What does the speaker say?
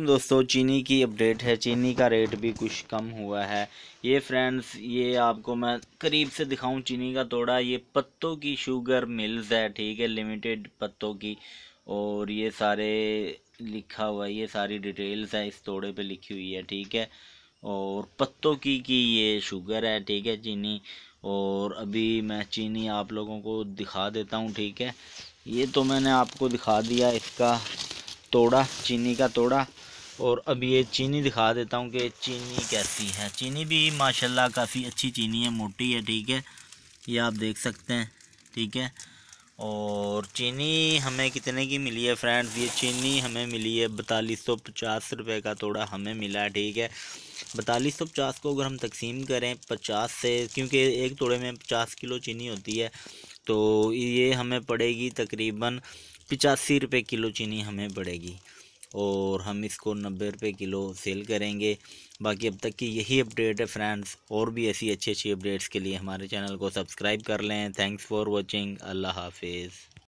दोस्तों चीनी की अपडेट है चीनी का रेट भी कुछ कम हुआ है ये फ्रेंड्स ये आपको मैं करीब से दिखाऊं चीनी का तोड़ा ये पत्तों की शुगर मिल्स है ठीक है लिमिटेड पत्तों की और ये सारे लिखा हुआ है ये सारी डिटेल्स है इस तोड़े पे लिखी हुई है ठीक है और पत्तों की की ये शुगर है ठीक है चीनी और अभी मैं चीनी आप लोगों को दिखा देता हूँ ठीक है ये तो मैंने आपको दिखा दिया इसका तोड़ा चीनी का तोड़ा और अब ये चीनी दिखा देता हूँ कि चीनी कैसी है चीनी भी माशाल्लाह काफ़ी अच्छी चीनी है मोटी है ठीक है ये आप देख सकते हैं ठीक है और चीनी हमें कितने की मिली है फ्रेंड्स ये चीनी हमें मिली है बतालीस सौ पचास रुपये का थोड़ा हमें मिला है ठीक है बतालीस सौ पचास को अगर हम तकसीम करें पचास से क्योंकि एक तोड़े में पचास किलो चीनी होती है तो ये हमें पड़ेगी तकरीबन पचासी रुपये किलो चीनी हमें पड़ेगी और हम इसको नब्बे रुपये किलो सेल करेंगे बाकी अब तक की यही अपडेट है फ्रेंड्स और भी ऐसी अच्छी अच्छी अपडेट्स के लिए हमारे चैनल को सब्सक्राइब कर लें थैंक्स फॉर वॉचिंग अल्लाह हाफिज़